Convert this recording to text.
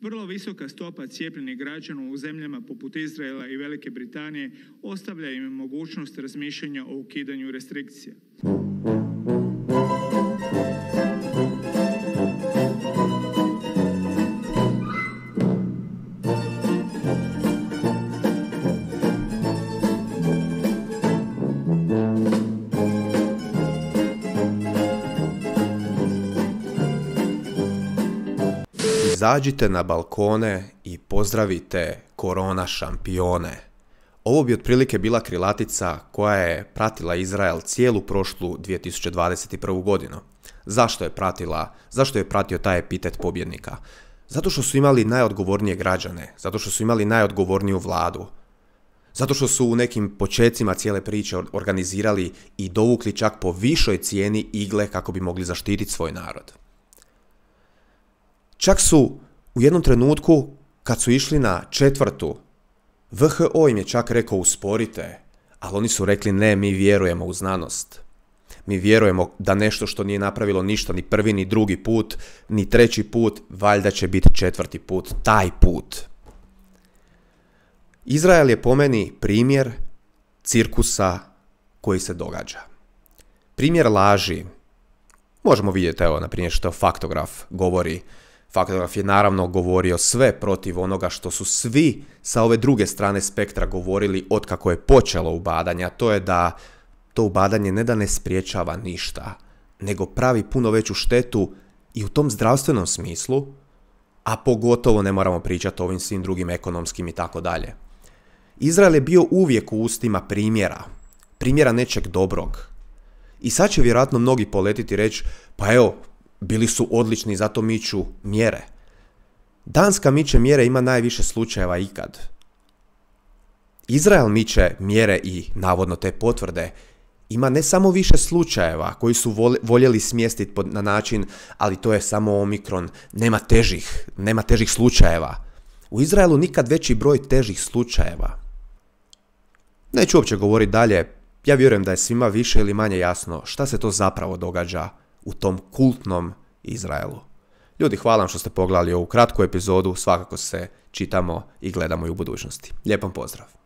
Vrlo visoka stopa cijepljenih građana u zemljama poput Izraela i Velike Britanije ostavlja im mogućnost razmišljanja o ukidanju restrikcija. Izađite na balkone i pozdravite korona šampione. Ovo bi otprilike bila krilatica koja je pratila Izrael cijelu prošlu 2021. godinu. Zašto je pratila, zašto je pratio taj epitet pobjednika? Zato što su imali najodgovornije građane, zato što su imali najodgovorniju vladu, zato što su u nekim počecima cijele priče organizirali i dovukli čak po višoj cijeni igle kako bi mogli zaštititi svoj narod. Čak su u jednom trenutku kad su išli na četvrtu, VHO im je čak rekao usporite, ali oni su rekli ne, mi vjerujemo u znanost. Mi vjerujemo da nešto što nije napravilo ništa ni prvi, ni drugi put, ni treći put, valjda će biti četvrti put, taj put. Izrael je po meni primjer cirkusa koji se događa. Primjer laži. Možemo vidjeti, evo, na primjer što faktograf govori Faktograf je naravno govorio sve protiv onoga što su svi sa ove druge strane spektra govorili od kako je počelo ubadanje, a to je da to ubadanje ne da ne spriječava ništa, nego pravi puno veću štetu i u tom zdravstvenom smislu, a pogotovo ne moramo pričati o ovim svim drugim ekonomskim i tako dalje. Izrael je bio uvijek u ustima primjera, primjera nečeg dobrog. I sad će vjerojatno mnogi poletiti i reći, pa evo, bili su odlični, zato miću mjere. Danska miče mjere ima najviše slučajeva ikad. Izrael miče mjere i navodno te potvrde ima ne samo više slučajeva koji su voljeli smjestiti na način, ali to je samo omikron, nema težih, nema težih slučajeva. U Izraelu nikad veći broj težih slučajeva. Neću uopće govoriti dalje, ja vjerujem da je svima više ili manje jasno šta se to zapravo događa u tom kultnom Izraelu. Ljudi, hvala vam što ste pogledali ovu kratku epizodu, svakako se čitamo i gledamo i u budućnosti. Lijepan pozdrav!